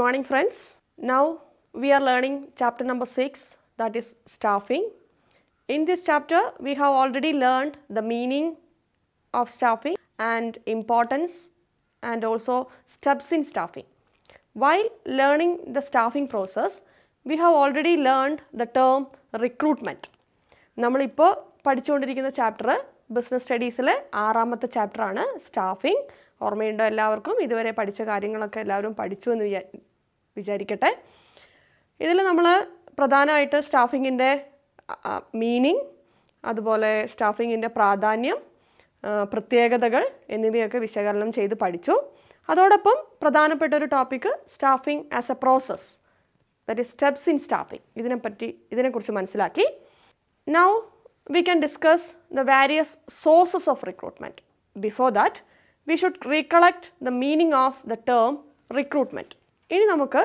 Good morning friends. Now we are learning chapter number 6 that is staffing. In this chapter we have already learned the meaning of staffing and importance and also steps in staffing. While learning the staffing process we have already learned the term recruitment. നമ്മളിപ്പോൾ പഠിച്ചുകൊണ്ടിരിക്കുന്ന chapter business സ്റ്റഡീസിലെ ആറാമത്തെ ചാപ്റ്ററാണ് staffing ഓർമ്മയുണ്ടോ എല്ലാവർക്കും ഇതുവരെ പഠിച്ച കാര്യങ്ങളൊക്കെ എല്ലാവരും പഠിച്ചു എന്ന് വിചാ വിചാരിക്കട്ടെ ഇതിൽ നമ്മൾ പ്രധാനമായിട്ട് സ്റ്റാഫിങ്ങിൻ്റെ മീനിങ് അതുപോലെ സ്റ്റാഫിങ്ങിൻ്റെ പ്രാധാന്യം പ്രത്യേകതകൾ എന്നിവയൊക്കെ വിശകലനം ചെയ്ത് പഠിച്ചു അതോടൊപ്പം പ്രധാനപ്പെട്ട ഒരു topic staffing as a process that is steps in staffing ഇതിനെപ്പറ്റി ഇതിനെക്കുറിച്ച് മനസ്സിലാക്കി now we can discuss the various sources of recruitment before that we should recollect the meaning of the term recruitment ഇനി നമുക്ക്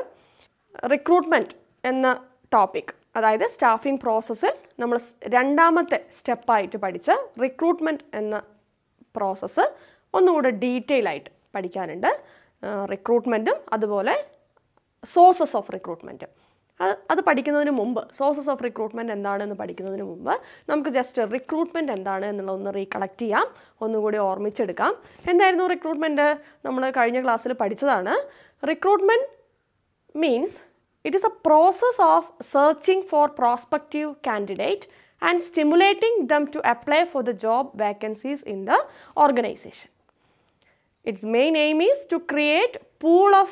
റിക്രൂട്ട്മെൻറ്റ് എന്ന topic അതായത് staffing പ്രോസസ്സിൽ നമ്മൾ രണ്ടാമത്തെ സ്റ്റെപ്പായിട്ട് പഠിച്ച റിക്രൂട്ട്മെൻറ്റ് എന്ന പ്രോസസ്സ് ഒന്നുകൂടെ ഡീറ്റെയിൽ ആയിട്ട് പഠിക്കാനുണ്ട് റിക്രൂട്ട്മെൻറ്റും അതുപോലെ സോഴ്സസ് ഓഫ് റിക്രൂട്ട്മെൻറ്റും അത് അത് പഠിക്കുന്നതിന് മുമ്പ് സോഴ്സസ് ഓഫ് റിക്രൂട്ട്മെൻറ്റ് എന്താണെന്ന് പഠിക്കുന്നതിന് മുമ്പ് നമുക്ക് ജസ്റ്റ് റിക്രൂട്ട്മെൻറ്റ് എന്താണ് എന്നുള്ളതൊന്ന് റീകളക്ട് ചെയ്യാം ഒന്നുകൂടി ഓർമ്മിച്ചെടുക്കാം എന്തായിരുന്നു റിക്രൂട്ട്മെൻറ്റ് നമ്മൾ കഴിഞ്ഞ ക്ലാസ്സിൽ പഠിച്ചതാണ് recruitment means it is a process of searching for prospective candidate and stimulating them to apply for the job vacancies in the organization. Its main aim is to create pool of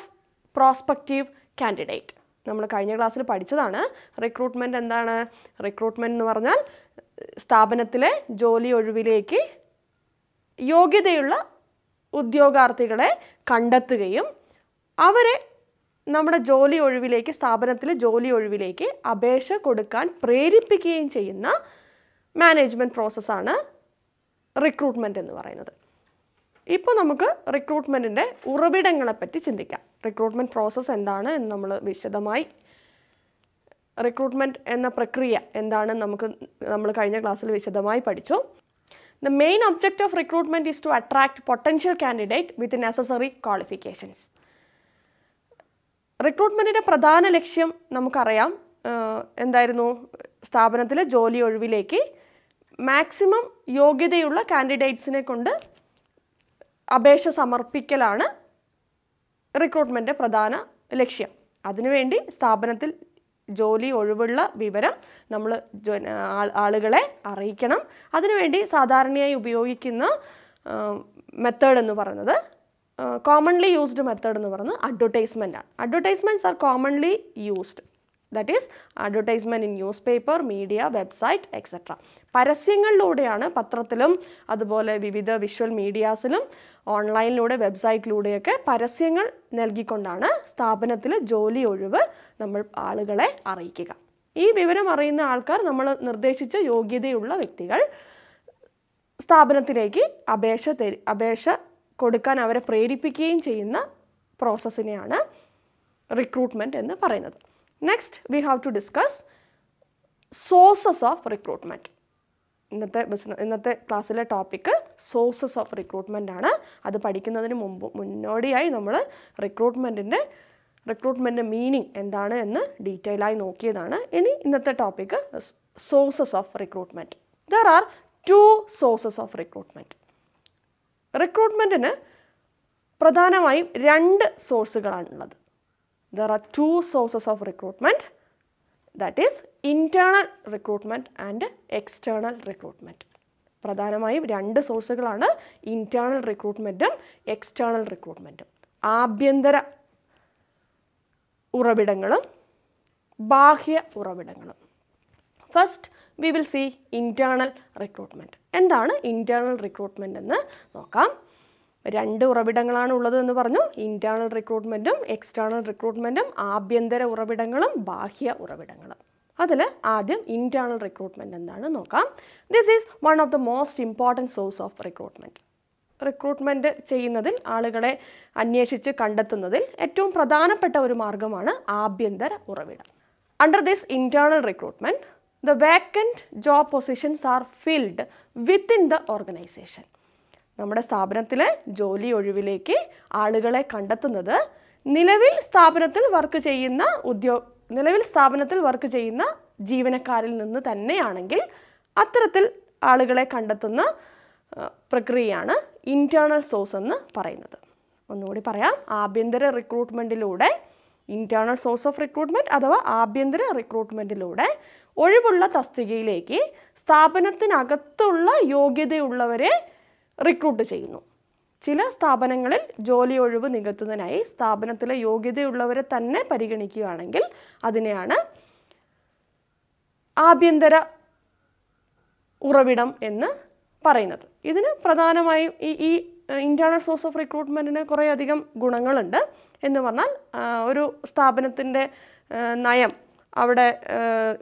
prospective candidate. നമ്മൾ കഴിഞ്ഞ ക്ലാസ്സിൽ പഠിച്ചതാണ് recruitment എന്താണ് recruitment എന്ന് പറഞ്ഞാൽ സ്ഥാപനത്തിലെ ജോലി ഒഴിവിലേക്ക് യോഗ്യതയുള്ള ഉദ്യോഗാർത്ഥികളെ കണ്ടെത്തുകയും അവരെ നമ്മുടെ ജോലി ഒഴിവിലേക്ക് സ്ഥാപനത്തിൽ ജോലി ഒഴിവിലേക്ക് അപേക്ഷ കൊടുക്കാൻ പ്രേരിപ്പിക്കുകയും ചെയ്യുന്ന മാനേജ്മെൻറ്റ് പ്രോസസ്സാണ് റിക്രൂട്ട്മെൻ്റ് എന്ന് പറയുന്നത് ഇപ്പോൾ നമുക്ക് റിക്രൂട്ട്മെൻറ്റിൻ്റെ ഉറവിടങ്ങളെപ്പറ്റി ചിന്തിക്കാം റിക്രൂട്ട്മെൻറ്റ് പ്രോസസ്സ് എന്താണ് എന്ന് നമ്മൾ വിശദമായി റിക്രൂട്ട്മെൻറ്റ് എന്ന പ്രക്രിയ എന്താണ് നമുക്ക് നമ്മൾ കഴിഞ്ഞ ക്ലാസ്സിൽ വിശദമായി പഠിച്ചു the main object of recruitment is to attract potential candidate with necessary qualifications റിക്രൂട്ട്മെൻറ്റിൻ്റെ പ്രധാന ലക്ഷ്യം നമുക്കറിയാം എന്തായിരുന്നു സ്ഥാപനത്തിലെ ജോലി ഒഴിവിലേക്ക് മാക്സിമം യോഗ്യതയുള്ള കാൻഡിഡേറ്റ്സിനെ കൊണ്ട് അപേക്ഷ സമർപ്പിക്കലാണ് റിക്രൂട്ട്മെൻറ്റിൻ്റെ പ്രധാന ലക്ഷ്യം അതിനുവേണ്ടി സ്ഥാപനത്തിൽ ജോലി ഒഴിവുള്ള വിവരം നമ്മൾ ആളുകളെ അറിയിക്കണം അതിനുവേണ്ടി സാധാരണയായി ഉപയോഗിക്കുന്ന മെത്തേഡ് എന്ന് പറയുന്നത് കോമൺലി യൂസ്ഡ് മെത്തേഡ് എന്ന് പറയുന്നത് അഡ്വർടൈസ്മെൻ്റ് ആണ് advertisements are commonly used that is advertisement in newspaper media website etcetera പരസ്യങ്ങളിലൂടെയാണ് പത്രത്തിലും അതുപോലെ വിവിധ വിഷ്വൽ മീഡിയാസിലും ഓൺലൈനിലൂടെ വെബ്സൈറ്റിലൂടെയൊക്കെ പരസ്യങ്ങൾ നൽകിക്കൊണ്ടാണ് സ്ഥാപനത്തിൽ ജോലി ഒഴിവ് നമ്മൾ ആളുകളെ അറിയിക്കുക ഈ വിവരം അറിയുന്ന ആൾക്കാർ നമ്മൾ നിർദ്ദേശിച്ച യോഗ്യതയുള്ള വ്യക്തികൾ സ്ഥാപനത്തിലേക്ക് അപേക്ഷ അപേക്ഷ കൊടുക്കാൻ അവരെ പ്രേരിപ്പിക്കുകയും ചെയ്യുന്ന പ്രോസസ്സിനെയാണ് റിക്രൂട്ട്മെൻറ്റ് എന്ന് പറയുന്നത് next we have to discuss sources of recruitment ഇന്നത്തെ ബിസിനസ് ഇന്നത്തെ ക്ലാസ്സിലെ ടോപ്പിക്ക് സോഴ്സസ് ഓഫ് റിക്രൂട്ട്മെൻ്റ് ആണ് അത് പഠിക്കുന്നതിന് മുമ്പ് മുന്നോടിയായി നമ്മൾ റിക്രൂട്ട്മെൻറ്റിൻ്റെ റിക്രൂട്ട്മെൻറ്റിൻ്റെ മീനിങ് എന്താണ് എന്ന് ഡീറ്റെയിൽ ആയി നോക്കിയതാണ് ഇനി ഇന്നത്തെ topic sources of recruitment there are two sources of recruitment റിക്രൂട്ട്മെൻറ്റിന് പ്രധാനമായും രണ്ട് സോഴ്സുകളാണുള്ളത് there are two sources of recruitment that is internal recruitment and external recruitment പ്രധാനമായും രണ്ട് സോഴ്സുകളാണ് ഇൻറ്റേർണൽ റിക്രൂട്ട്മെൻറ്റും എക്സ്റ്റേണൽ റിക്രൂട്ട്മെൻറ്റും ആഭ്യന്തര ഉറവിടങ്ങളും ബാഹ്യ ഉറവിടങ്ങളും first we will see internal recruitment എന്താണ് ഇൻറ്റേർണൽ റിക്രൂട്ട്മെൻ്റ് എന്ന് നോക്കാം രണ്ട് ഉറവിടങ്ങളാണ് ഉള്ളത് എന്ന് പറഞ്ഞു ഇൻറ്റേർണൽ റിക്രൂട്ട്മെൻറ്റും എക്സ്റ്റേർണൽ റിക്രൂട്ട്മെൻറ്റും ആഭ്യന്തര ഉറവിടങ്ങളും ബാഹ്യ ഉറവിടങ്ങളും അതിൽ ആദ്യം ഇൻറ്റേർണൽ റിക്രൂട്ട്മെൻറ്റ് എന്താണ് നോക്കാം this is one of the most important source of recruitment recruitment ചെയ്യുന്നതിൽ ആളുകളെ അന്വേഷിച്ച് കണ്ടെത്തുന്നതിൽ ഏറ്റവും പ്രധാനപ്പെട്ട ഒരു മാർഗമാണ് ആഭ്യന്തര ഉറവിടം under this internal recruitment the vacant job positions are filled within the organization. നമ്മുടെ സ്ഥാപനത്തിലെ ജോലി ഒഴിവിലേക്ക് ആളുകളെ കണ്ടെത്തുന്നത് നിലവിൽ സ്ഥാപനത്തിൽ വർക്ക് ചെയ്യുന്ന ഉദ്യോ നിലവിൽ സ്ഥാപനത്തിൽ വർക്ക് ചെയ്യുന്ന ജീവനക്കാരിൽ നിന്ന് തന്നെയാണെങ്കിൽ അത്തരത്തിൽ ആളുകളെ കണ്ടെത്തുന്ന പ്രക്രിയയാണ് ഇൻറ്റേർണൽ സോഴ്സ് എന്ന് പറയുന്നത് ഒന്നുകൂടി പറയാം ആഭ്യന്തര റിക്രൂട്ട്മെൻറ്റിലൂടെ ഇൻറ്റേർണൽ സോഴ്സ് ഓഫ് റിക്രൂട്ട്മെൻറ്റ് അഥവാ ആഭ്യന്തര റിക്രൂട്ട്മെൻറ്റിലൂടെ ഒഴിവുള്ള തസ്തികയിലേക്ക് സ്ഥാപനത്തിനകത്തുള്ള യോഗ്യതയുള്ളവരെ റിക്രൂട്ട് ചെയ്യുന്നു ചില സ്ഥാപനങ്ങളിൽ ജോലി ഒഴിവ് നികത്തുന്നതിനായി സ്ഥാപനത്തിലെ യോഗ്യതയുള്ളവരെ തന്നെ പരിഗണിക്കുകയാണെങ്കിൽ അതിനെയാണ് ആഭ്യന്തര ഉറവിടം എന്ന് പറയുന്നത് ഇതിന് പ്രധാനമായും ഈ ഈ ഇൻറ്റേർണൽ സോഴ്സ് ഓഫ് റിക്രൂട്ട്മെൻറ്റിന് കുറേയധികം ഗുണങ്ങളുണ്ട് എന്ന് പറഞ്ഞാൽ ഒരു സ്ഥാപനത്തിൻ്റെ നയം അവിടെ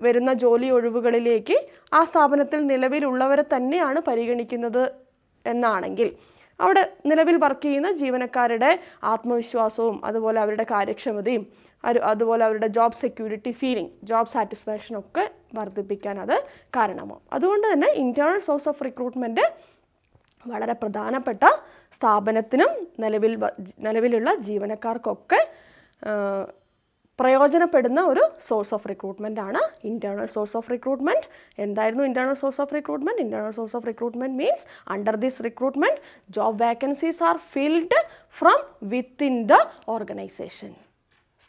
വരുന്ന ജോലി ഒഴിവുകളിലേക്ക് ആ സ്ഥാപനത്തിൽ നിലവിലുള്ളവരെ തന്നെയാണ് പരിഗണിക്കുന്നത് എന്നാണെങ്കിൽ അവിടെ നിലവിൽ വർക്ക് ചെയ്യുന്ന ജീവനക്കാരുടെ ആത്മവിശ്വാസവും അതുപോലെ അവരുടെ കാര്യക്ഷമതയും അതുപോലെ അവരുടെ ജോബ് സെക്യൂരിറ്റി ഫീലിംഗ് ജോബ് സാറ്റിസ്ഫാക്ഷനൊക്കെ വർദ്ധിപ്പിക്കാൻ അത് കാരണമാവും അതുകൊണ്ട് തന്നെ ഇൻറ്റേണൽ സോഴ്സ് ഓഫ് റിക്രൂട്ട്മെൻറ്റ് വളരെ പ്രധാനപ്പെട്ട സ്ഥാപനത്തിനും നിലവിൽ നിലവിലുള്ള ജീവനക്കാർക്കൊക്കെ പ്രയോജനപ്പെടുന്ന ഒരു സോഴ്സ് ഓഫ് റിക്രൂട്ട്മെൻ്റ് ആണ് ഇൻറ്റേർണൽ സോഴ്സ് ഓഫ് റിക്രൂട്ട്മെൻറ്റ് എന്തായിരുന്നു internal source of recruitment internal source of recruitment means under this recruitment job vacancies are filled from within the organisation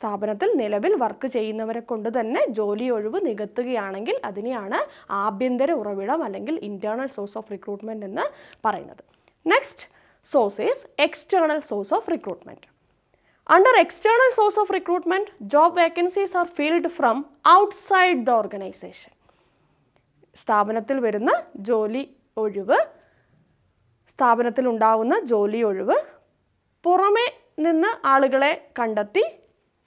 സ്ഥാപനത്തിൽ നിലവിൽ വർക്ക് ചെയ്യുന്നവരെ കൊണ്ട് തന്നെ ജോലി ഒഴിവ് നികത്തുകയാണെങ്കിൽ അതിനെയാണ് ആഭ്യന്തര ഉറവിടം അല്ലെങ്കിൽ ഇന്റേണൽ സോഴ്സ് ഓഫ് റിക്രൂട്ട്മെൻറ്റ് എന്ന് പറയുന്നത് next source is source of recruitment under external source of recruitment job vacancies are filled from outside the organisation സ്ഥാപനത്തിൽ വരുന്ന ജോലി ഒഴിവ് സ്ഥാപനത്തിൽ ഉണ്ടാവുന്ന ജോലി ഒഴിവ് പുറമെ നിന്ന് ആളുകളെ കണ്ടെത്തി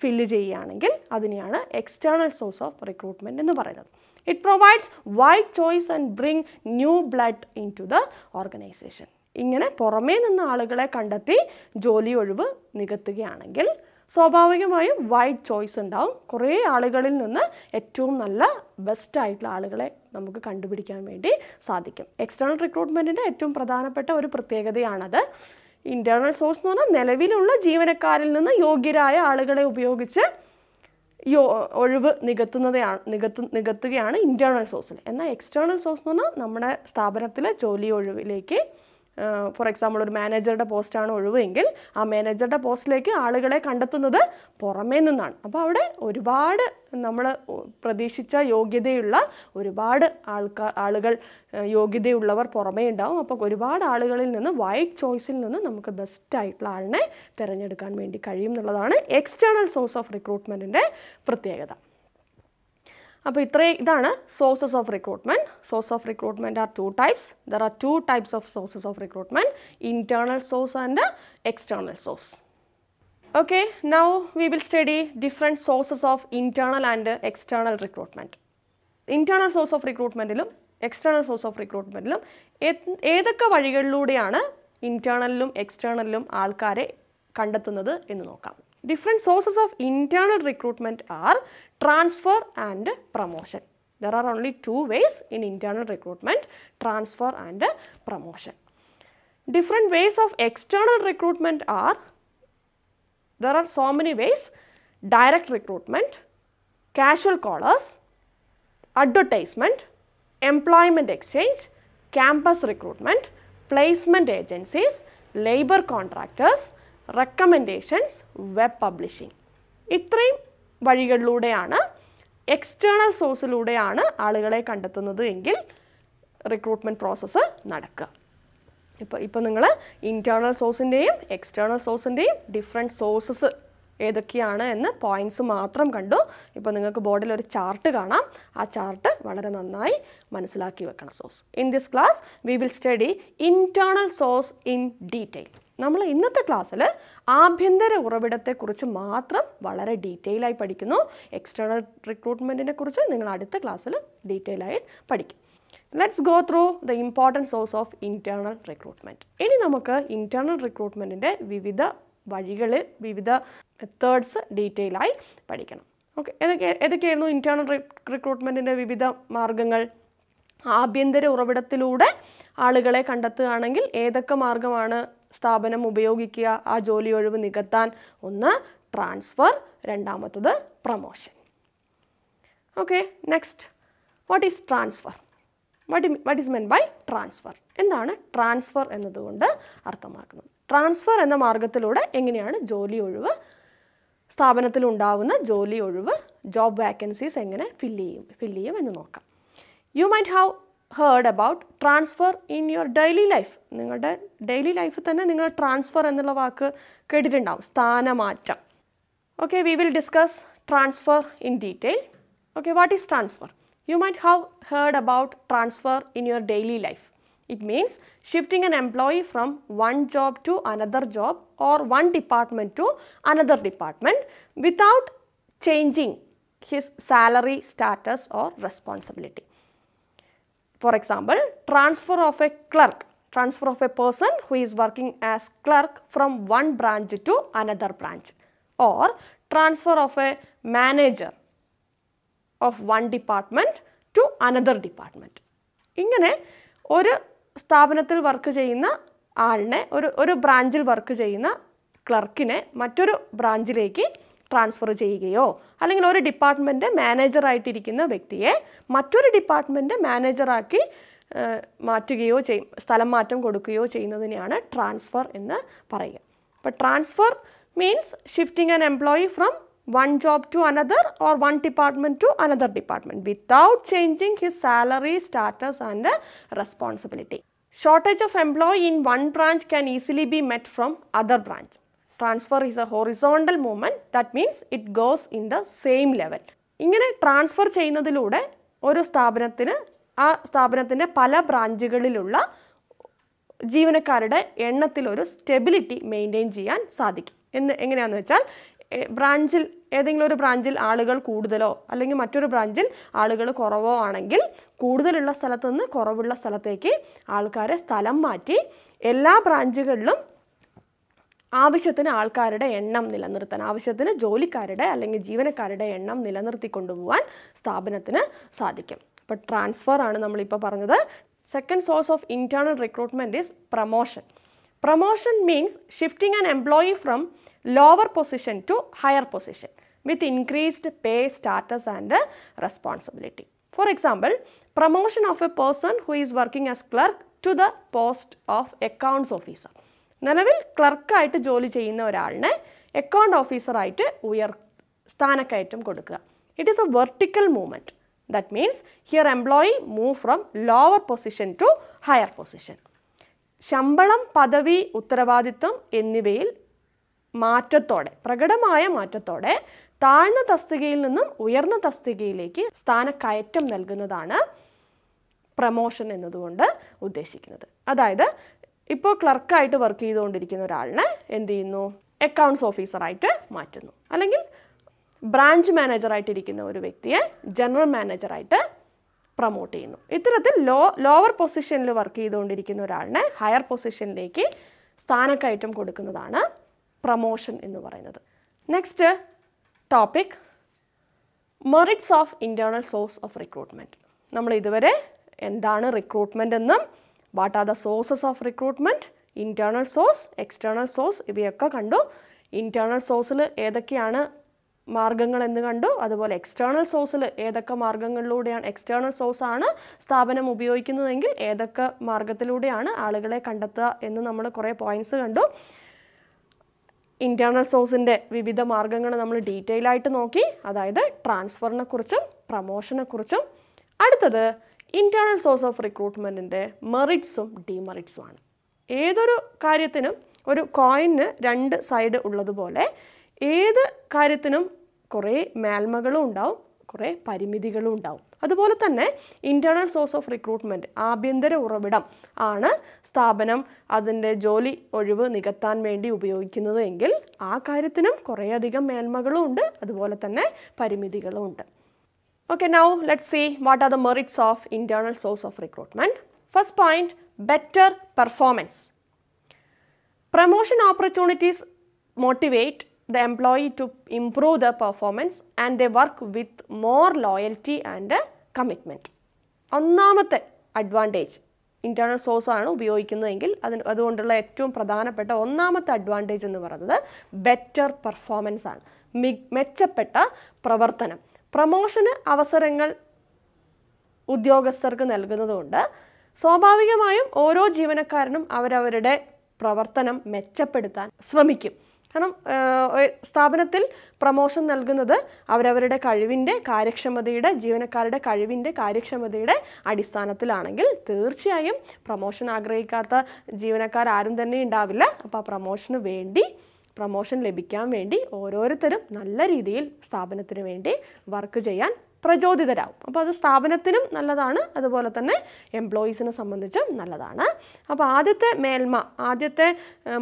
ഫില്ല് ചെയ്യുകയാണെങ്കിൽ അതിനെയാണ് എക്സ്റ്റേണൽ സോഴ്സ് ഓഫ് റിക്രൂട്ട്മെൻറ്റ് എന്ന് പറയുന്നത് it provides wide choice and bring new blood into the organisation ഇങ്ങനെ പുറമേ നിന്ന് ആളുകളെ കണ്ടെത്തി ജോലി ഒഴിവ് നികത്തുകയാണെങ്കിൽ സ്വാഭാവികമായും വൈഡ് ചോയ്സ് ഉണ്ടാവും കുറേ ആളുകളിൽ നിന്ന് ഏറ്റവും നല്ല ബെസ്റ്റ് ആയിട്ടുള്ള ആളുകളെ നമുക്ക് കണ്ടുപിടിക്കാൻ വേണ്ടി സാധിക്കും എക്സ്റ്റേണൽ റിക്രൂട്ട്മെൻറ്റിൻ്റെ ഏറ്റവും പ്രധാനപ്പെട്ട ഒരു പ്രത്യേകതയാണത് ഇൻറ്റേർണൽ സോഴ്സ് എന്ന് പറഞ്ഞാൽ നിലവിലുള്ള ജീവനക്കാരിൽ നിന്ന് യോഗ്യരായ ആളുകളെ ഉപയോഗിച്ച് യോ ഒഴിവ് നികത്തുന്നതാണ് നികത്തു നികത്തുകയാണ് ഇൻറ്റേർണൽ സോഴ്സിൽ എന്നാൽ എക്സ്റ്റേണൽ സോഴ്സ് എന്ന് പറഞ്ഞാൽ നമ്മുടെ സ്ഥാപനത്തിലെ ജോലി ഒഴിവിലേക്ക് ഫോർ എക്സാമ്പിൾ ഒരു മാനേജറുടെ പോസ്റ്റാണ് ഒഴിവെങ്കിൽ ആ മാനേജറുടെ പോസ്റ്റിലേക്ക് ആളുകളെ കണ്ടെത്തുന്നത് പുറമേ നിന്നാണ് അപ്പോൾ അവിടെ ഒരുപാട് നമ്മൾ പ്രതീക്ഷിച്ച യോഗ്യതയുള്ള ഒരുപാട് ആൾക്കാർ ആളുകൾ യോഗ്യതയുള്ളവർ പുറമേ ഉണ്ടാവും അപ്പോൾ ഒരുപാട് ആളുകളിൽ നിന്ന് വൈഡ് ചോയ്സിൽ നിന്ന് നമുക്ക് ബെസ്റ്റ് ആയിട്ടുള്ള ആളിനെ തിരഞ്ഞെടുക്കാൻ വേണ്ടി കഴിയും എന്നുള്ളതാണ് എക്സ്റ്റേണൽ സോഴ്സ് ഓഫ് റിക്രൂട്ട്മെൻറ്റിൻ്റെ പ്രത്യേകത അപ്പോൾ ഇത്രയും ഇതാണ് sources of recruitment source of recruitment are two types there are two types of sources of recruitment internal source and external source okay now we will study different sources of internal and external recruitment internal source of റിക്രൂട്ട്മെൻറ്റിലും external source of റിക്രൂട്ട്മെൻറ്റിലും ഏതൊക്കെ വഴികളിലൂടെയാണ് ഇൻറ്റേർണലിലും എക്സ്റ്റേർണലിലും ആൾക്കാരെ കണ്ടെത്തുന്നത് എന്ന് നോക്കാം different sources of internal recruitment are transfer and promotion. There are only two ways in internal recruitment, transfer and promotion. Different ways of external recruitment are, there are so many ways, direct recruitment, casual callers, advertisement, employment exchange, campus recruitment, placement agencies, labor contractors, recommendations, web publishing. ഇത്രയും വഴികളിലൂടെയാണ് external സോഴ്സിലൂടെയാണ് ആളുകളെ കണ്ടെത്തുന്നത് എങ്കിൽ recruitment process നടക്കുക ഇപ്പോൾ ഇപ്പോൾ നിങ്ങൾ internal സോഴ്സിൻ്റെയും external സോഴ്സിൻ്റെയും ഡിഫറെൻ്റ് സോഴ്സസ് ഏതൊക്കെയാണ് എന്ന് പോയിൻറ്റ്സ് മാത്രം കണ്ടു ഇപ്പോൾ നിങ്ങൾക്ക് ബോർഡിൽ ഒരു ചാർട്ട് കാണാം ആ ചാർട്ട് വളരെ നന്നായി മനസ്സിലാക്കി വെക്കണം source in this class we will study internal source in detail നമ്മൾ ഇന്നത്തെ ക്ലാസ്സിൽ ആഭ്യന്തര ഉറവിടത്തെക്കുറിച്ച് മാത്രം വളരെ ഡീറ്റെയിൽ ആയി പഠിക്കുന്നു എക്സ്റ്റേണൽ റിക്രൂട്ട്മെൻറ്റിനെ കുറിച്ച് നിങ്ങൾ അടുത്ത ക്ലാസ്സിൽ ഡീറ്റെയിൽ ആയി പഠിക്കും let's go through the important source of internal recruitment ഇനി നമുക്ക് ഇൻറ്റേർണൽ റിക്രൂട്ട്മെൻറ്റിൻ്റെ വിവിധ വഴികളിൽ വിവിധ മെത്തേഡ്സ് ഡീറ്റെയിൽ ആയി പഠിക്കണം ഓക്കെ ഏതൊക്കെ ഏതൊക്കെയായിരുന്നു ഇൻറ്റേർണൽ റിക്രൂട്ട്മെൻറ്റിൻ്റെ വിവിധ മാർഗങ്ങൾ ആഭ്യന്തര ഉറവിടത്തിലൂടെ ആളുകളെ കണ്ടെത്തുകയാണെങ്കിൽ ഏതൊക്കെ മാർഗമാണ് സ്ഥാപനം ഉപയോഗിക്കുക ആ ജോലി ഒഴിവ് നികത്താൻ ഒന്ന് ട്രാൻസ്ഫർ രണ്ടാമത്തത് promotion okay next what is transfer what what is meant by transfer എന്താണ് ട്രാൻസ്ഫർ എന്നതുകൊണ്ട് അർത്ഥമാക്കുന്നത് ട്രാൻസ്ഫർ എന്ന മാർഗത്തിലൂടെ എങ്ങനെയാണ് ജോലി ഒഴിവ് സ്ഥാപനത്തിൽ ഉണ്ടാവുന്ന ജോലി ഒഴിവ് ജോബ് വാക്കൻസീസ് എങ്ങനെ ഫില്ല് ചെയ്യും ഫില്ല് ചെയ്യും എന്ന് നോക്കാം you might have heard about transfer in your daily life. നിങ്ങളുടെ daily life തന്നെ നിങ്ങൾ transfer എന്നുള്ള വാക്ക് കേട്ടിട്ടുണ്ടാവും സ്ഥാനമാറ്റം okay we will discuss transfer in detail okay what is transfer you might have heard about transfer in your daily life it means shifting an employee from one job to another job or one department to another department without changing his salary status or responsibility for example transfer of a clerk transfer of a person who is working as clerk from one branch to another branch or transfer of a manager of one department to another department ഇങ്ങനെ ഒരു സ്ഥാപനത്തിൽ work ചെയ്യുന്ന ആളിനെ ഒരു ഒരു ബ്രാഞ്ചിൽ work ചെയ്യുന്ന ക്ലർക്കിനെ മറ്റൊരു ബ്രാഞ്ചിലേക്ക് ട്രാൻസ്ഫർ ചെയ്യുകയോ അല്ലെങ്കിൽ ഒരു ഡിപ്പാർട്ട്മെൻറ്റ് മാനേജറായിട്ടിരിക്കുന്ന വ്യക്തിയെ മറ്റൊരു ഡിപ്പാർട്ട്മെൻറ്റ് മാനേജറാക്കി മാറ്റുകയോ ചെയ്യും സ്ഥലം മാറ്റം കൊടുക്കുകയോ ചെയ്യുന്നതിനെയാണ് ട്രാൻസ്ഫർ എന്ന് പറയുക അപ്പോൾ transfer means shifting an employee from one job to another or one department to another department without changing his salary status and responsibility shortage of employee in one branch can easily be met from other branch transfer is a horizontal movement that means it goes in the same level ഇങ്ങനെ transfer ചെയ്യുന്നതിലൂടെ ഒരു സ്ഥാപനത്തിന് ആ സ്ഥാപനത്തിൻ്റെ പല ബ്രാഞ്ചുകളിലുള്ള ജീവനക്കാരുടെ എണ്ണത്തിലൊരു stability maintain ചെയ്യാൻ സാധിക്കും എന്ന് എങ്ങനെയാണെന്ന് വെച്ചാൽ ബ്രാഞ്ചിൽ ഏതെങ്കിലും ഒരു ബ്രാഞ്ചിൽ ആളുകൾ കൂടുതലോ അല്ലെങ്കിൽ മറ്റൊരു ബ്രാഞ്ചിൽ ആളുകൾ കുറവോ ആണെങ്കിൽ കൂടുതലുള്ള സ്ഥലത്തു നിന്ന് കുറവുള്ള സ്ഥലത്തേക്ക് ആൾക്കാരെ സ്ഥലം മാറ്റി എല്ലാ ബ്രാഞ്ചുകളിലും ആവശ്യത്തിന് ആൾക്കാരുടെ എണ്ണം നിലനിർത്താൻ ആവശ്യത്തിന് ജോലിക്കാരുടെ അല്ലെങ്കിൽ ജീവനക്കാരുടെ എണ്ണം നിലനിർത്തി കൊണ്ടുപോകാൻ സ്ഥാപനത്തിന് സാധിക്കും അപ്പോൾ ട്രാൻസ്ഫർ ആണ് നമ്മളിപ്പോൾ പറഞ്ഞത് second source of internal recruitment is promotion promotion means shifting an employee from lower position to higher position with increased pay status and responsibility for example promotion of a person who is working as clerk to the post of accounts officer നിലവിൽ ക്ലർക്കായിട്ട് ജോലി ചെയ്യുന്ന ഒരാളിനെ account ഓഫീസറായിട്ട് ഉയർ സ്ഥാനക്കയറ്റം കൊടുക്കുക it is a vertical movement that means here employee move from lower position to higher position ശമ്പളം പദവി ഉത്തരവാദിത്വം എന്നിവയിൽ മാറ്റത്തോടെ പ്രകടമായ മാറ്റത്തോടെ താഴ്ന്ന തസ്തികയിൽ നിന്നും ഉയർന്ന തസ്തികയിലേക്ക് സ്ഥാനക്കയറ്റം നൽകുന്നതാണ് പ്രമോഷൻ എന്നതുകൊണ്ട് ഉദ്ദേശിക്കുന്നത് അതായത് ഇപ്പോൾ ക്ലർക്കായിട്ട് വർക്ക് ചെയ്തുകൊണ്ടിരിക്കുന്ന ഒരാളിനെ എന്ത് ചെയ്യുന്നു അക്കൗണ്ട്സ് ഓഫീസറായിട്ട് മാറ്റുന്നു അല്ലെങ്കിൽ ബ്രാഞ്ച് മാനേജറായിട്ടിരിക്കുന്ന ഒരു വ്യക്തിയെ ജനറൽ മാനേജറായിട്ട് പ്രൊമോട്ട് ചെയ്യുന്നു ഇത്തരത്തിൽ ലോ ലോവർ പൊസിഷനിൽ വർക്ക് ചെയ്തുകൊണ്ടിരിക്കുന്ന ഒരാളിനെ ഹയർ പൊസിഷനിലേക്ക് സ്ഥാനക്കയറ്റം കൊടുക്കുന്നതാണ് പ്രമോഷൻ എന്ന് പറയുന്നത് next topic merits of internal source of recruitment നമ്മൾ ഇതുവരെ എന്താണ് റിക്രൂട്ട്മെൻ്റ് എന്നും what are the sources of recruitment internal source external source ഇവയൊക്കെ കണ്ടു ഇൻറ്റേർണൽ സോഴ്സിൽ ഏതൊക്കെയാണ് മാർഗങ്ങൾ എന്ന് കണ്ടു അതുപോലെ എക്സ്റ്റേണൽ സോഴ്സിൽ ഏതൊക്കെ മാർഗങ്ങളിലൂടെയാണ് എക്സ്റ്റേണൽ സോഴ്സാണ് സ്ഥാപനം ഉപയോഗിക്കുന്നതെങ്കിൽ ഏതൊക്കെ മാർഗത്തിലൂടെയാണ് ആളുകളെ കണ്ടെത്തുക എന്ന് നമ്മൾ കുറേ പോയിൻറ്സ് കണ്ടു ഇൻറ്റേർണൽ സോഴ്സിൻ്റെ വിവിധ മാർഗങ്ങൾ നമ്മൾ ഡീറ്റെയിൽ ആയിട്ട് നോക്കി അതായത് ട്രാൻസ്ഫറിനെക്കുറിച്ചും പ്രമോഷനെക്കുറിച്ചും അടുത്തത് ഇൻറ്റേർണൽ സോഴ്സ് ഓഫ് റിക്രൂട്ട്മെൻറ്റിൻ്റെ മെറിറ്റ്സും ആണ് ഏതൊരു കാര്യത്തിനും ഒരു കോയിന് രണ്ട് സൈഡ് ഉള്ളതുപോലെ ഏത് കാര്യത്തിനും കുറേ മേൽമകളും ഉണ്ടാവും കുറേ പരിമിതികളും ഉണ്ടാവും അതുപോലെ തന്നെ ഇൻറ്റേർണൽ സോഴ്സ് ഓഫ് റിക്രൂട്ട്മെൻറ്റ് ആഭ്യന്തര ഉറവിടം ആണ് സ്ഥാപനം അതിൻ്റെ ജോലി ഒഴിവ് നികത്താൻ വേണ്ടി ഉപയോഗിക്കുന്നത് എങ്കിൽ ആ കാര്യത്തിനും കുറേയധികം മേന്മകളും ഉണ്ട് അതുപോലെ തന്നെ പരിമിതികളും ഉണ്ട് Okay, now let's see what are the merits of internal source of recruitment. First point, better performance. Promotion opportunities motivate the employee to improve their performance and they work with more loyalty and commitment. ഒന്നാമത്തെ advantage internal adu ഉപയോഗിക്കുന്നതെങ്കിൽ അതിന് അതുകൊണ്ടുള്ള ഏറ്റവും പ്രധാനപ്പെട്ട ഒന്നാമത്തെ advantage എന്ന് പറയുന്നത് better performance ആണ് മെച്ചപ്പെട്ട പ്രവർത്തനം പ്രമോഷന് അവസരങ്ങൾ ഉദ്യോഗസ്ഥർക്ക് നൽകുന്നതുകൊണ്ട് സ്വാഭാവികമായും ഓരോ ജീവനക്കാരനും അവരവരുടെ പ്രവർത്തനം മെച്ചപ്പെടുത്താൻ ശ്രമിക്കും കാരണം സ്ഥാപനത്തിൽ പ്രമോഷൻ നൽകുന്നത് അവരവരുടെ കഴിവിൻ്റെ കാര്യക്ഷമതയുടെ ജീവനക്കാരുടെ കഴിവിൻ്റെ കാര്യക്ഷമതയുടെ അടിസ്ഥാനത്തിലാണെങ്കിൽ തീർച്ചയായും പ്രമോഷൻ ആഗ്രഹിക്കാത്ത ജീവനക്കാർ ആരും തന്നെ ഉണ്ടാവില്ല അപ്പോൾ ആ പ്രമോഷന് വേണ്ടി പ്രമോഷൻ ലഭിക്കാൻ വേണ്ടി ഓരോരുത്തരും നല്ല രീതിയിൽ സ്ഥാപനത്തിന് വേണ്ടി വർക്ക് ചെയ്യാൻ പ്രചോദിതരാകും അപ്പോൾ അത് സ്ഥാപനത്തിനും നല്ലതാണ് അതുപോലെ തന്നെ എംപ്ലോയീസിനെ സംബന്ധിച്ചും നല്ലതാണ് അപ്പോൾ ആദ്യത്തെ മേൽമ ആദ്യത്തെ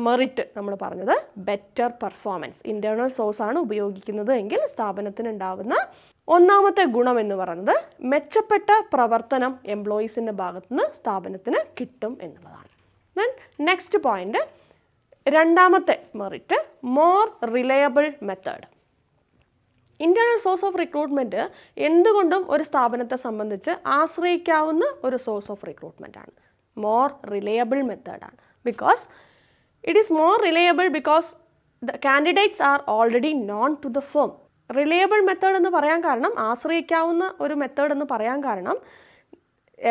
മെറിറ്റ് നമ്മൾ പറഞ്ഞത് ബെറ്റർ പെർഫോമൻസ് ഇൻറ്റേർണൽ ആണ് ഉപയോഗിക്കുന്നത് എങ്കിൽ സ്ഥാപനത്തിനുണ്ടാവുന്ന ഒന്നാമത്തെ ഗുണം എന്ന് പറയുന്നത് മെച്ചപ്പെട്ട പ്രവർത്തനം എംപ്ലോയീസിൻ്റെ ഭാഗത്തുനിന്ന് സ്ഥാപനത്തിന് കിട്ടും എന്നുള്ളതാണ് ദെൻ നെക്സ്റ്റ് പോയിൻറ്റ് രണ്ടാമത്തെ merit more reliable method internal source of recruitment എന്തുകൊണ്ടും ഒരു സ്ഥാപനത്തെ സംബന്ധിച്ച് ആശ്രയിക്കാവുന്ന ഒരു സോഴ്സ് ഓഫ് റിക്രൂട്ട്മെൻ്റ് ആണ് മോർ റിലയബിൾ മെത്തേഡാണ് because it is more reliable because the candidates are already known to the firm reliable method എന്ന് പറയാൻ കാരണം ആശ്രയിക്കാവുന്ന ഒരു മെത്തേഡ് എന്ന് പറയാൻ കാരണം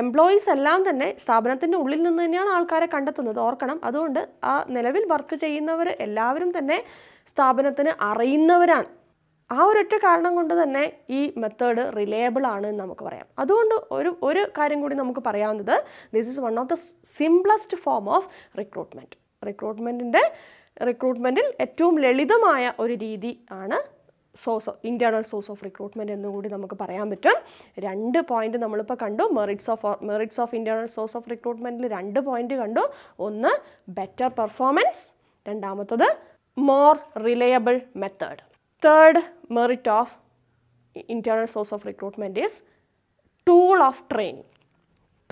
എംപ്ലോയീസ് എല്ലാം തന്നെ സ്ഥാപനത്തിൻ്റെ ഉള്ളിൽ നിന്ന് തന്നെയാണ് ആൾക്കാരെ കണ്ടെത്തുന്നത് ഓർക്കണം അതുകൊണ്ട് ആ നിലവിൽ വർക്ക് ചെയ്യുന്നവർ എല്ലാവരും തന്നെ സ്ഥാപനത്തിന് അറിയുന്നവരാണ് ആ ഒരൊറ്റ കാരണം കൊണ്ട് തന്നെ ഈ മെത്തേഡ് റിലയബിൾ ആണ് എന്ന് നമുക്ക് പറയാം അതുകൊണ്ട് ഒരു ഒരു കാര്യം കൂടി നമുക്ക് പറയാവുന്നത് this is one of the simplest form of recruitment റിക്രൂട്ട്മെൻറ്റിൻ്റെ റിക്രൂട്ട്മെൻറ്റിൽ ഏറ്റവും ലളിതമായ ഒരു രീതി ആണ് source internal source of recruitment എന്ന് കൂടി നമുക്ക് പറയാൻ പറ്റും രണ്ട് പോയിന്റ് നമ്മളിപ്പോൾ കണ്ടു merits of merits of internal source of റിക്രൂട്ട്മെൻറ്റിൽ രണ്ട് പോയിന്റ് കണ്ടു ഒന്ന് ബെറ്റർ പെർഫോമൻസ് രണ്ടാമത്തത് more reliable method third merit of internal source of recruitment is tool of training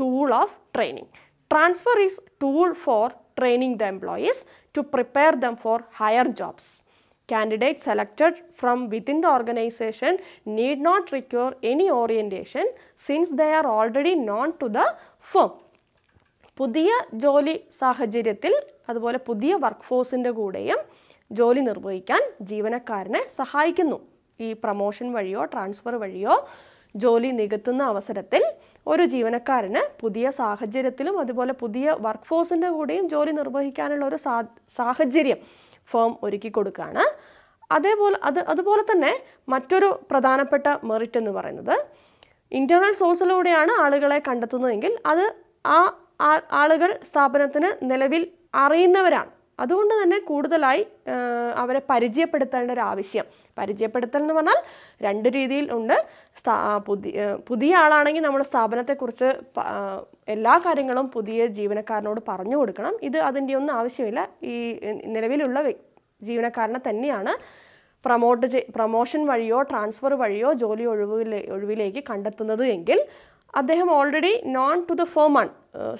tool of training transfer is tool four training the employees to prepare them for higher jobs Candidates selected from within the organization need not require any orientation since they are already known to the firm. പുതിയ ജോലി സാഹചര്യത്തിൽ അതുപോലെ പുതിയ work ഫോഴ്സിൻ്റെ കൂടെയും ജോലി നിർവഹിക്കാൻ ജീവനക്കാരനെ സഹായിക്കുന്നു ഈ പ്രമോഷൻ വഴിയോ ട്രാൻസ്ഫർ വഴിയോ ജോലി നികത്തുന്ന അവസരത്തിൽ ഒരു ജീവനക്കാരന് പുതിയ സാഹചര്യത്തിലും അതുപോലെ പുതിയ വർക്ക് ഫോഴ്സിൻ്റെ കൂടെയും ജോലി നിർവഹിക്കാനുള്ള ഒരു സാഹചര്യം ഫോം ഒരുക്കി കൊടുക്കുകയാണ് അതേപോലെ അത് അതുപോലെ തന്നെ മറ്റൊരു പ്രധാനപ്പെട്ട മെറിറ്റ് എന്ന് പറയുന്നത് ഇൻ്റർണൽ സോഴ്സിലൂടെയാണ് ആളുകളെ കണ്ടെത്തുന്നതെങ്കിൽ അത് ആ ആളുകൾ സ്ഥാപനത്തിന് നിലവിൽ അറിയുന്നവരാണ് അതുകൊണ്ട് തന്നെ കൂടുതലായി അവരെ പരിചയപ്പെടുത്തേണ്ട ഒരു ആവശ്യം പരിചയപ്പെടുത്തൽ എന്ന് പറഞ്ഞാൽ രണ്ട് രീതിയിൽ ഉണ്ട് പുതിയ പുതിയ ആളാണെങ്കിൽ നമ്മുടെ സ്ഥാപനത്തെക്കുറിച്ച് എല്ലാ കാര്യങ്ങളും പുതിയ ജീവനക്കാരനോട് പറഞ്ഞു കൊടുക്കണം ഇത് അതിൻ്റെ ഒന്നും ആവശ്യമില്ല ഈ നിലവിലുള്ള ജീവനക്കാരനെ തന്നെയാണ് പ്രൊമോട്ട് പ്രൊമോഷൻ വഴിയോ ട്രാൻസ്ഫർ വഴിയോ ജോലി ഒഴിവിലെ ഒഴിവിലേക്ക് കണ്ടെത്തുന്നത് എങ്കിൽ അദ്ദേഹം ഓൾറെഡി നോൺ ടു ദ ഫേമാണ്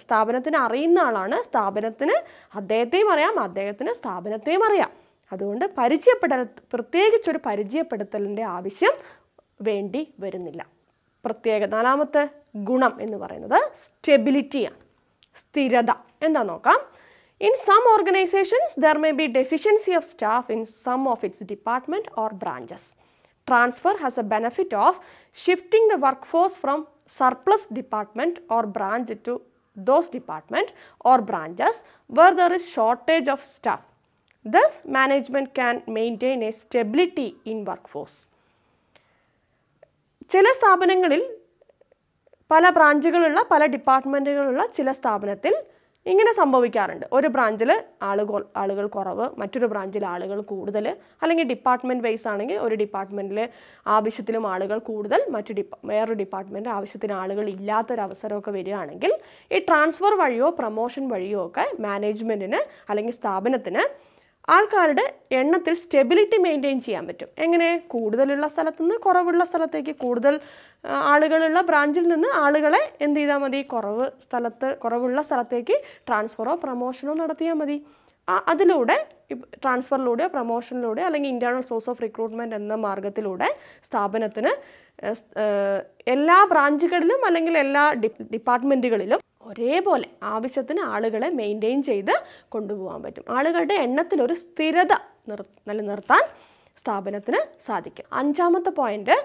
സ്ഥാപനത്തിന് അറിയുന്ന ആളാണ് സ്ഥാപനത്തിന് അദ്ദേഹത്തെയും അറിയാം അദ്ദേഹത്തിന് സ്ഥാപനത്തെയും അറിയാം അതുകൊണ്ട് പരിചയപ്പെടൽ പ്രത്യേകിച്ചൊരു പരിചയപ്പെടുത്തലിൻ്റെ ആവശ്യം വേണ്ടി വരുന്നില്ല പ്രത്യേക നാലാമത്തെ ഗുണം എന്ന് പറയുന്നത് സ്റ്റെബിലിറ്റിയാണ് സ്ഥിരത എന്താ നോക്കാം in some organisations there may be deficiency of staff in some of its department or branches transfer has a benefit of shifting the work force from surplus department or branch to those department or branches where there is shortage of staff. Thus, management can maintain a stability in workforce. ചില സ്ഥാപനങ്ങളിൽ പല ബ്രാഞ്ചുകളുള്ള പല ഡിപ്പാർട്ട്മെൻറ്റുകളുള്ള ചില സ്ഥാപനത്തിൽ ഇങ്ങനെ സംഭവിക്കാറുണ്ട് ഒരു ബ്രാഞ്ചിൽ ആളുകൾ ആളുകൾ കുറവ് മറ്റൊരു ബ്രാഞ്ചിൽ ആളുകൾ കൂടുതൽ അല്ലെങ്കിൽ ഡിപ്പാർട്ട്മെൻറ്റ് വൈസ് ആണെങ്കിൽ ഒരു ഡിപ്പാർട്ട്മെൻറ്റിൽ ആവശ്യത്തിലും ആളുകൾ കൂടുതൽ മറ്റു ഡിപ്പ വേറൊരു ഡിപ്പാർട്ട്മെൻറ്റ് ആവശ്യത്തിന് ആളുകൾ ഇല്ലാത്തൊരവസരമൊക്കെ വരികയാണെങ്കിൽ ഈ ട്രാൻസ്ഫർ വഴിയോ പ്രൊമോഷൻ വഴിയോ ഒക്കെ മാനേജ്മെൻറ്റിന് അല്ലെങ്കിൽ സ്ഥാപനത്തിന് ആൾക്കാരുടെ എണ്ണത്തിൽ സ്റ്റെബിലിറ്റി മെയിൻറ്റെയിൻ ചെയ്യാൻ പറ്റും എങ്ങനെ കൂടുതലുള്ള സ്ഥലത്തു നിന്ന് കുറവുള്ള സ്ഥലത്തേക്ക് കൂടുതൽ ആളുകളുള്ള ബ്രാഞ്ചിൽ നിന്ന് ആളുകളെ എന്ത് ചെയ്താൽ മതി കുറവ് സ്ഥലത്ത് കുറവുള്ള സ്ഥലത്തേക്ക് ട്രാൻസ്ഫറോ പ്രൊമോഷനോ നടത്തിയാൽ മതി അതിലൂടെ ട്രാൻസ്ഫറിലൂടെ പ്രൊമോഷനിലൂടെ അല്ലെങ്കിൽ ഇൻറ്റേർണൽ സോഴ്സ് ഓഫ് റിക്രൂട്ട്മെൻറ്റ് എന്ന മാർഗത്തിലൂടെ സ്ഥാപനത്തിന് എല്ലാ ബ്രാഞ്ചുകളിലും അല്ലെങ്കിൽ എല്ലാ ഡിപ്പാർട്ട്മെൻറ്റുകളിലും ഒരേപോലെ ആവശ്യത്തിന് ആളുകളെ മെയിൻറ്റെയിൻ ചെയ്ത് കൊണ്ടുപോകാൻ പറ്റും ആളുകളുടെ എണ്ണത്തിൽ ഒരു സ്ഥിരത നിർ നിലനിർത്താൻ സ്ഥാപനത്തിന് സാധിക്കും അഞ്ചാമത്തെ point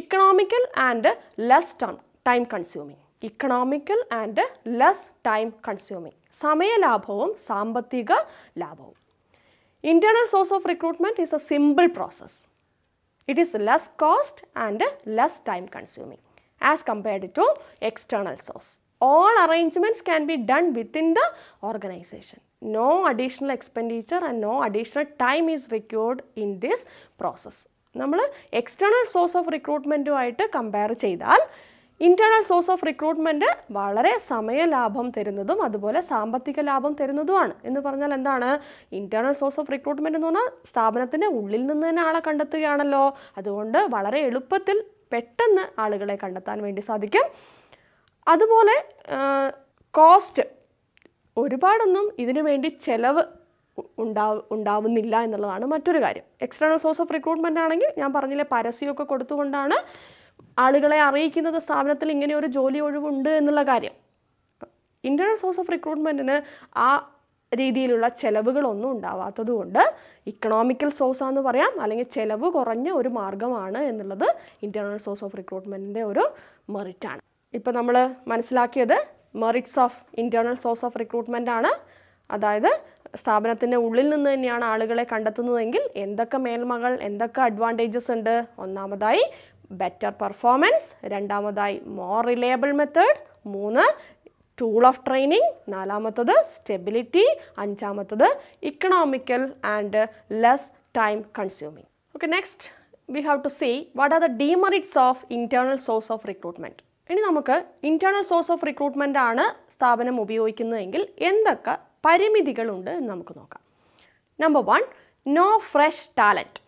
economical and less time time consuming economical and less time consuming സമയലാഭവും സാമ്പത്തിക ലാഭവും internal source of recruitment is a simple process it is less cost and less time consuming as compared to external source all arrangements can be done within the organisation no additional expenditure and no additional time is required in this process നമ്മൾ external source of റിക്രൂട്ട്മെൻറ്റുമായിട്ട് compare ചെയ്താൽ internal source of recruitment വളരെ സമയ ലാഭം തരുന്നതും അതുപോലെ സാമ്പത്തിക ലാഭം തരുന്നതുമാണ് എന്ന് പറഞ്ഞാൽ എന്താണ് ഇൻറ്റേർണൽ സോഴ്സ് ഓഫ് റിക്രൂട്ട്മെൻറ്റ് എന്ന് പറഞ്ഞാൽ സ്ഥാപനത്തിൻ്റെ ഉള്ളിൽ നിന്ന് തന്നെ ആളെ കണ്ടെത്തുകയാണല്ലോ അതുകൊണ്ട് വളരെ എളുപ്പത്തിൽ പെട്ടെന്ന് ആളുകളെ കണ്ടെത്താൻ വേണ്ടി സാധിക്കും അതുപോലെ കോസ്റ്റ് ഒരുപാടൊന്നും ഇതിനു വേണ്ടി ചെലവ് ഉണ്ടാവ് ഉണ്ടാവുന്നില്ല എന്നുള്ളതാണ് മറ്റൊരു കാര്യം എക്സ്റ്റേണൽ സോഴ്സ് ഓഫ് റിക്രൂട്ട്മെൻ്റ് ആണെങ്കിൽ ഞാൻ പറഞ്ഞില്ലേ പരസ്യമൊക്കെ കൊടുത്തുകൊണ്ടാണ് ആളുകളെ അറിയിക്കുന്നത് സ്ഥാപനത്തിൽ ഇങ്ങനെ ഒരു ജോലി ഒഴിവുണ്ട് എന്നുള്ള കാര്യം ഇൻ്റേണൽ സോഴ്സ് ഓഫ് റിക്രൂട്ട്മെൻറ്റിന് ആ രീതിയിലുള്ള ചെലവുകളൊന്നും ഉണ്ടാവാത്തത് കൊണ്ട് ഇക്കണോമിക്കൽ സോഴ്സാന്ന് പറയാം അല്ലെങ്കിൽ ചെലവ് കുറഞ്ഞ ഒരു മാർഗമാണ് എന്നുള്ളത് ഇൻ്റേണൽ സോഴ്സ് ഓഫ് റിക്രൂട്ട്മെൻറ്റിൻ്റെ ഒരു മെറിറ്റാണ് ഇപ്പോൾ നമ്മൾ മനസ്സിലാക്കിയത് merits of internal source of recruitment ആണ് അതായത് സ്ഥാപനത്തിൻ്റെ ഉള്ളിൽ നിന്ന് തന്നെയാണ് ആളുകളെ കണ്ടെത്തുന്നതെങ്കിൽ എന്തൊക്കെ മേന്മകൾ എന്തൊക്കെ അഡ്വാൻറ്റേജസ് ഉണ്ട് ഒന്നാമതായി ബെറ്റർ പെർഫോമൻസ് രണ്ടാമതായി മോർ റിലയബിൾ മെത്തേഡ് മൂന്ന് ടൂൾ ഓഫ് ട്രെയിനിങ് നാലാമത്തത് സ്റ്റെബിലിറ്റി അഞ്ചാമത്തത് economical and less time consuming okay next we have to see what are the demerits of internal source of recruitment ഇനി നമുക്ക് ഇന്റേണൽ സോഴ്സ് ഓഫ് റിക്രൂട്ട്മെൻ്റ് ആണ് സ്ഥാപനം ഉപയോഗിക്കുന്നതെങ്കിൽ എന്തൊക്കെ പരിമിതികളുണ്ട് എന്ന് നമുക്ക് നോക്കാം number one no fresh talent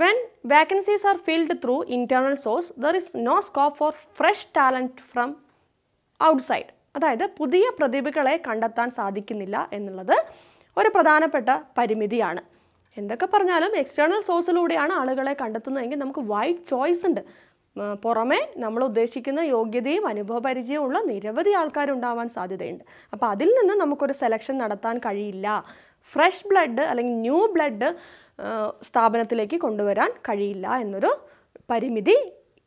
when vacancies are filled through internal source there is no scope for fresh talent from outside അതായത് പുതിയ പ്രതിഭകളെ കണ്ടെത്താൻ സാധിക്കുന്നില്ല എന്നുള്ളത് ഒരു പ്രധാനപ്പെട്ട പരിമിതിയാണ് എന്തൊക്കെ പറഞ്ഞാലും എക്സ്റ്റേണൽ സോഴ്സിലൂടെയാണ് ആളുകളെ കണ്ടെത്തുന്നതെങ്കിൽ നമുക്ക് വൈഡ് ചോയ്സ് ഉണ്ട് പുറമെ നമ്മൾ ഉദ്ദേശിക്കുന്ന യോഗ്യതയും അനുഭവപരിചയവും ഉള്ള നിരവധി ആൾക്കാരുണ്ടാവാൻ സാധ്യതയുണ്ട് അപ്പോൾ അതിൽ നിന്ന് നമുക്കൊരു സെലക്ഷൻ നടത്താൻ കഴിയില്ല ഫ്രഷ് ബ്ലഡ് അല്ലെങ്കിൽ ന്യൂ ബ്ലഡ് സ്ഥാപനത്തിലേക്ക് കൊണ്ടുവരാൻ കഴിയില്ല എന്നൊരു പരിമിതി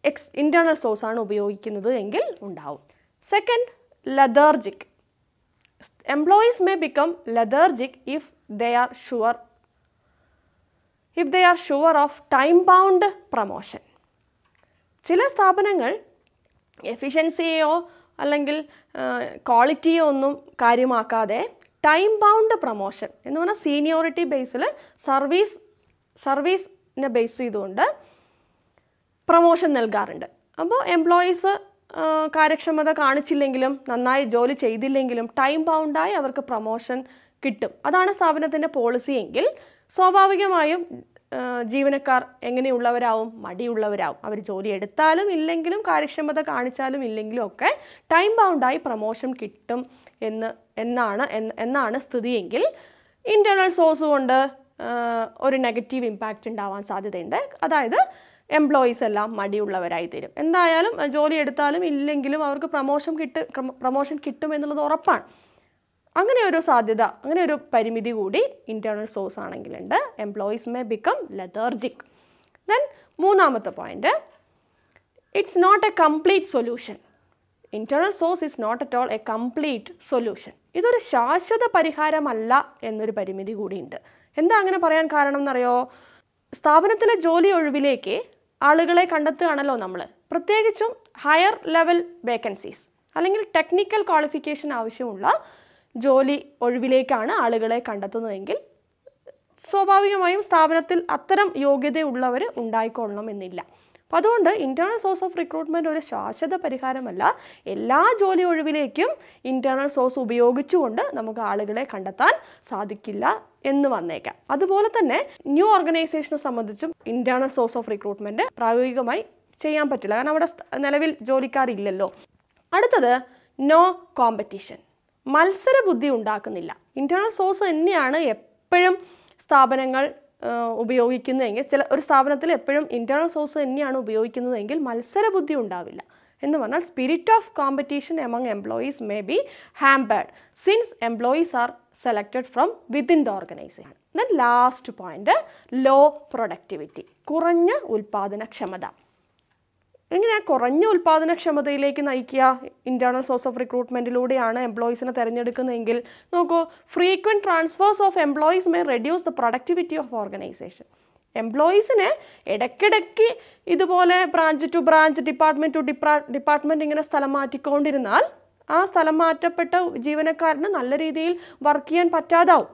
എക്സ് ഇൻറ്റേർണൽ സോഴ്സാണ് ഉപയോഗിക്കുന്നത് എങ്കിൽ ഉണ്ടാവും second lethargic employees may become lethargic if they are sure if they are sure of time bound promotion ചില സ്ഥാപനങ്ങൾ എഫിഷ്യൻസിയെയോ അല്ലെങ്കിൽ ക്വാളിറ്റിയോ ഒന്നും കാര്യമാക്കാതെ ടൈം ബൗണ്ട് പ്രൊമോഷൻ എന്ന് പറഞ്ഞാൽ സീനിയോറിറ്റി ബേസിൽ സർവീസ് സർവീസിനെ ബേസ് ചെയ്തുകൊണ്ട് പ്രൊമോഷൻ നൽകാറുണ്ട് അപ്പോൾ എംപ്ലോയീസ് കാര്യക്ഷമത കാണിച്ചില്ലെങ്കിലും നന്നായി ജോലി ചെയ്തില്ലെങ്കിലും ടൈം ബൗണ്ടായി അവർക്ക് പ്രൊമോഷൻ കിട്ടും അതാണ് സ്ഥാപനത്തിൻ്റെ പോളിസി എങ്കിൽ സ്വാഭാവികമായും ജീവനക്കാർ എങ്ങനെയുള്ളവരാവും മടിയുള്ളവരാവും അവർ ജോലി എടുത്താലും ഇല്ലെങ്കിലും കാര്യക്ഷമത കാണിച്ചാലും ഇല്ലെങ്കിലും ഒക്കെ ടൈം ബൗണ്ടായി പ്രമോഷൻ കിട്ടും എന്ന് എന്നാണ് എന്നാണ് സ്ഥിതിയെങ്കിൽ ഇൻറ്റേർണൽ സോഴ്സ് കൊണ്ട് ഒരു നെഗറ്റീവ് ഇമ്പാക്റ്റ് ഉണ്ടാവാൻ സാധ്യതയുണ്ട് അതായത് എംപ്ലോയീസ് എല്ലാം മടിയുള്ളവരായി തരും എന്തായാലും ജോലി എടുത്താലും ഇല്ലെങ്കിലും അവർക്ക് പ്രമോഷൻ കിട്ടും പ്രമോഷൻ കിട്ടും എന്നുള്ളത് ഉറപ്പാണ് അങ്ങനെ ഒരു സാധ്യത അങ്ങനെ ഒരു പരിമിതി കൂടി ഇൻറ്റേർണൽ സോഴ്സ് ആണെങ്കിലുണ്ട് employees may become lethargic then മൂന്നാമത്തെ point it's not a complete solution internal source is not at all a complete solution ഇതൊരു ശാശ്വത പരിഹാരമല്ല എന്നൊരു പരിമിതി കൂടിയുണ്ട് എന്താ അങ്ങനെ പറയാൻ കാരണം എന്നറിയോ സ്ഥാപനത്തിലെ ജോലി ഒഴിവിലേക്ക് ആളുകളെ കണ്ടെത്തുകയാണല്ലോ നമ്മൾ പ്രത്യേകിച്ചും ഹയർ ലെവൽ വേക്കൻസീസ് അല്ലെങ്കിൽ ടെക്നിക്കൽ ക്വാളിഫിക്കേഷൻ ആവശ്യമുള്ള ജോലി ഒഴിവിലേക്കാണ് ആളുകളെ കണ്ടെത്തുന്നതെങ്കിൽ സ്വാഭാവികമായും സ്ഥാപനത്തിൽ അത്തരം യോഗ്യതയുള്ളവർ ഉണ്ടായിക്കൊള്ളണമെന്നില്ല അപ്പോൾ അതുകൊണ്ട് ഇൻറ്റേർണൽ സോഴ്സ് ഓഫ് റിക്രൂട്ട്മെൻറ്റ് ഒരു ശാശ്വത പരിഹാരമല്ല എല്ലാ ജോലി ഒഴിവിലേക്കും ഇൻറ്റേർണൽ സോഴ്സ് ഉപയോഗിച്ചുകൊണ്ട് നമുക്ക് ആളുകളെ കണ്ടെത്താൻ സാധിക്കില്ല എന്ന് വന്നേക്കാം അതുപോലെ തന്നെ ന്യൂ ഓർഗനൈസേഷനെ സംബന്ധിച്ചും ഇൻറ്റേർണൽ സോഴ്സ് ഓഫ് റിക്രൂട്ട്മെൻറ്റ് പ്രായോഗികമായി ചെയ്യാൻ പറ്റില്ല കാരണം അവിടെ നിലവിൽ ജോലിക്കാരില്ലല്ലോ അടുത്തത് നോ കോമ്പറ്റീഷൻ മത്സര ബുദ്ധി ഉണ്ടാക്കുന്നില്ല ഇൻറ്റേർണൽ സോഴ്സ് തന്നെയാണ് എപ്പോഴും സ്ഥാപനങ്ങൾ ഉപയോഗിക്കുന്നതെങ്കിൽ ചില ഒരു സ്ഥാപനത്തിൽ എപ്പോഴും ഇൻറ്റേർണൽ സോഴ്സ് തന്നെയാണ് ഉപയോഗിക്കുന്നതെങ്കിൽ മത്സര ബുദ്ധി ഉണ്ടാവില്ല എന്ന് പറഞ്ഞാൽ spirit of competition among employees may be hampered since employees are selected from within the organisation then last point low productivity കുറഞ്ഞ ഉൽപ്പാദനക്ഷമത എങ്ങനെ കുറഞ്ഞ ഉൽപ്പാദനക്ഷമതയിലേക്ക് നയിക്കുക ഇൻറ്റേർണൽ സോഴ്സ് ഓഫ് റിക്രൂട്ട്മെൻറ്റിലൂടെയാണ് എംപ്ലോയീസിനെ തിരഞ്ഞെടുക്കുന്നതെങ്കിൽ നോക്കൂ frequent transfers of employees may reduce the productivity of organisation എംപ്ലോയീസിനെ ഇടയ്ക്കിടയ്ക്ക് ഇതുപോലെ branch to branch department to department ഇങ്ങനെ സ്ഥലം മാറ്റിക്കൊണ്ടിരുന്നാൽ ആ സ്ഥലം മാറ്റപ്പെട്ട ജീവനക്കാരന് നല്ല രീതിയിൽ വർക്ക് ചെയ്യാൻ പറ്റാതാവും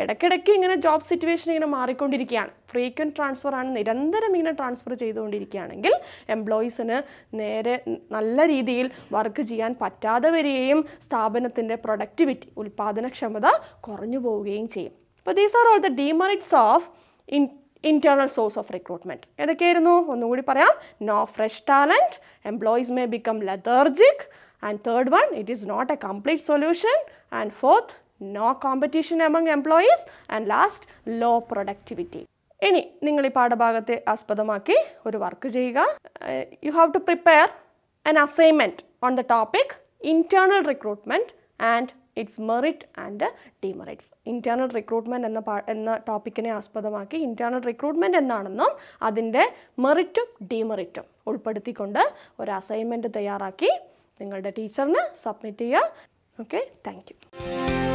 ഇടയ്ക്കിടയ്ക്ക് ഇങ്ങനെ ജോബ് സിറ്റുവേഷൻ ഇങ്ങനെ മാറിക്കൊണ്ടിരിക്കുകയാണ് ഫ്രീക്വൻറ്റ് ട്രാൻസ്ഫർ ആണ് നിരന്തരം ഇങ്ങനെ ട്രാൻസ്ഫർ ചെയ്തുകൊണ്ടിരിക്കുകയാണെങ്കിൽ എംപ്ലോയീസിന് നേരെ നല്ല രീതിയിൽ വർക്ക് ചെയ്യാൻ പറ്റാതെ വരികയും സ്ഥാപനത്തിൻ്റെ പ്രൊഡക്ടിവിറ്റി ഉൽപ്പാദനക്ഷമത കുറഞ്ഞു പോവുകയും ചെയ്യും അപ്പോൾ these are all the demerits of in internal source of recruitment ഏതൊക്കെയായിരുന്നു ഒന്നുകൂടി പറയാം no fresh talent employees may become lethargic and third one it is not a complete solution and fourth no competition among employees and last low productivity ഇനി നിങ്ങൾ ഈ പാഠഭാഗത്തെ ആസ്പദമാക്കി ഒരു work ചെയ്യുക you have to prepare an assignment on the topic internal recruitment and its merit and demerits internal recruitment എന്ന പാ എന്ന ടോപ്പിക്കിനെ ആസ്പദമാക്കി ഇൻറ്റേർണൽ റിക്രൂട്ട്മെൻറ്റ് എന്നാണെന്നും അതിൻ്റെ മെറിറ്റും ഡിമെറിറ്റും ഉൾപ്പെടുത്തിക്കൊണ്ട് ഒരു അസൈൻമെൻറ്റ് തയ്യാറാക്കി നിങ്ങളുടെ ടീച്ചറിന് സബ്മിറ്റ് ചെയ്യുക ഓക്കെ താങ്ക്